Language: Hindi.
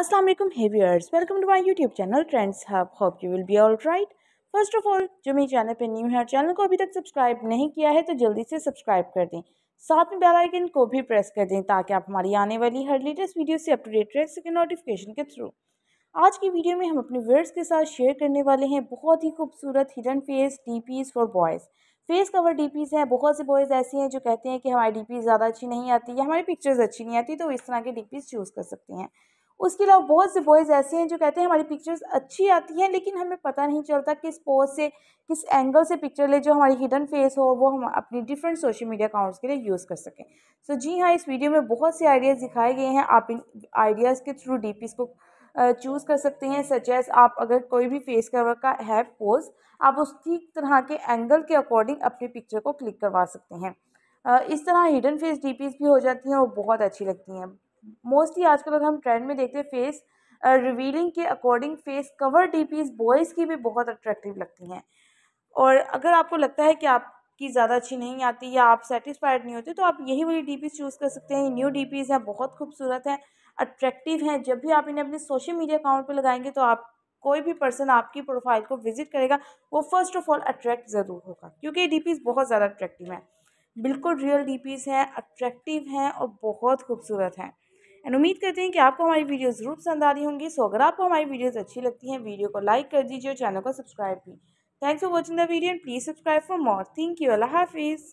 अस्सलाम वालेकुम hey viewers welcome to my YouTube channel trends hub hope you will be all right first of all जो मेरे चैनल पे न्यू है और चैनल को अभी तक सब्सक्राइब नहीं किया है तो जल्दी से सब्सक्राइब कर दें साथ में बेल आइकन को भी प्रेस कर दें ताकि आप हमारी आने वाली हर लेटेस्ट वीडियो से अपडेट रह सकें नोटिफिकेशन के थ्रू आज की वीडियो में हम अपने व्यर्स के साथ शेयर करने वाले हैं बहुत ही खूबसूरत hidden face D Ps for boys face cover D Ps हैं बहुत से बॉयज़ ऐसे हैं जो कहते हैं कि हमारी डी पी ज़्यादा अच्छी नहीं आती या हमारी पिक्चर्स अच्छी नहीं आती तो इस तरह के डी पीज़ चूज़ कर सकते हैं उसके अलावा बहुत से बॉयज़ ऐसे हैं जो कहते हैं हमारी पिक्चर्स अच्छी आती हैं लेकिन हमें पता नहीं चलता किस पोज से किस एंगल से पिक्चर ले जो हमारी हिडन फेस हो वो हम अपनी डिफरेंट सोशल मीडिया अकाउंट्स के लिए यूज़ कर सकें सो so, जी हाँ इस वीडियो में बहुत से आइडियाज़ दिखाए गए हैं आप इन आइडियाज़ के थ्रू डी को चूज़ कर सकते हैं सच आप अगर कोई भी फेस कवर का है पोज आप उस ठीक तरह के एंगल के अकॉर्डिंग अपनी पिक्चर को क्लिक करवा सकते हैं इस तरह हिडन फेस डी भी हो जाती हैं और बहुत अच्छी लगती हैं मोस्टली आजकल अगर हम ट्रेंड में देखते हैं फेस रिवीलिंग के according face cover D Ps boys की भी बहुत अट्रैक्टिव लगती हैं और अगर आपको लगता है कि आपकी ज़्यादा अच्छी नहीं आती या आप सेटिस्फाइड नहीं होते तो आप यही वाली डी चूज़ कर सकते हैं न्यू डी पीज़ हैं बहुत खूबसूरत हैं अट्रैक्टिव हैं जब भी आप इन्हें अपने सोशल मीडिया अकाउंट पर लगाएंगे तो आप कोई भी पर्सन आपकी प्रोफाइल को विजिट करेगा वो फर्स्ट ऑफ ऑल अट्रैक्ट ज़रूर होगा क्योंकि ये डी बहुत ज़्यादा अट्रैक्टिव हैं बिल्कुल रियल डी हैं अट्रैक्टिव हैं और बहुत खूबसूरत हैं एंड उम्मीद करते हैं कि आपको हमारी वीडियो ज़रूर पसंद आ रही होंगी सो अगर आपको हमारी वीडियोज़ अच्छी लगती हैं वीडियो को लाइक कर दीजिए और चैनल को सब्सक्राइब भी thanks for watching the video and please subscribe for more thank you अल्लाह हाफिज़